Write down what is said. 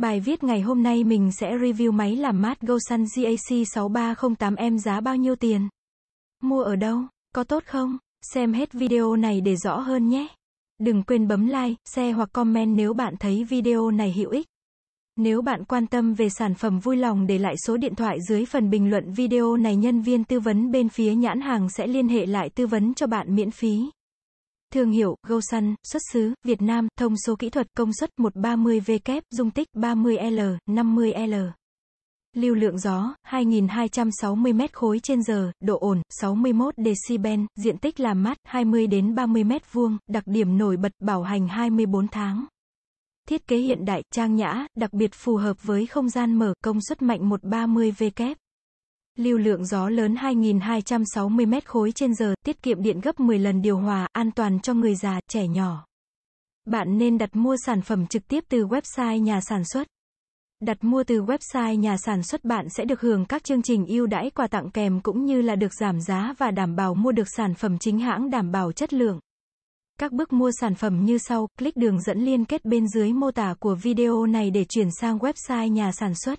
Bài viết ngày hôm nay mình sẽ review máy làm mát Gosun GAC 6308M giá bao nhiêu tiền? Mua ở đâu? Có tốt không? Xem hết video này để rõ hơn nhé. Đừng quên bấm like, share hoặc comment nếu bạn thấy video này hữu ích. Nếu bạn quan tâm về sản phẩm vui lòng để lại số điện thoại dưới phần bình luận video này nhân viên tư vấn bên phía nhãn hàng sẽ liên hệ lại tư vấn cho bạn miễn phí. Thương hiệu, gâu xuất xứ, Việt Nam, thông số kỹ thuật, công suất 130W, dung tích 30L, 50L. Lưu lượng gió, 2260 260 m khối trên giờ, độ ổn, 61 decibel, diện tích làm mát, 20 đến 30 mét vuông, đặc điểm nổi bật, bảo hành 24 tháng. Thiết kế hiện đại, trang nhã, đặc biệt phù hợp với không gian mở, công suất mạnh 130W lưu lượng gió lớn 2.260 mét khối trên giờ, tiết kiệm điện gấp 10 lần điều hòa, an toàn cho người già, trẻ nhỏ. Bạn nên đặt mua sản phẩm trực tiếp từ website nhà sản xuất. Đặt mua từ website nhà sản xuất bạn sẽ được hưởng các chương trình ưu đãi quà tặng kèm cũng như là được giảm giá và đảm bảo mua được sản phẩm chính hãng đảm bảo chất lượng. Các bước mua sản phẩm như sau, click đường dẫn liên kết bên dưới mô tả của video này để chuyển sang website nhà sản xuất.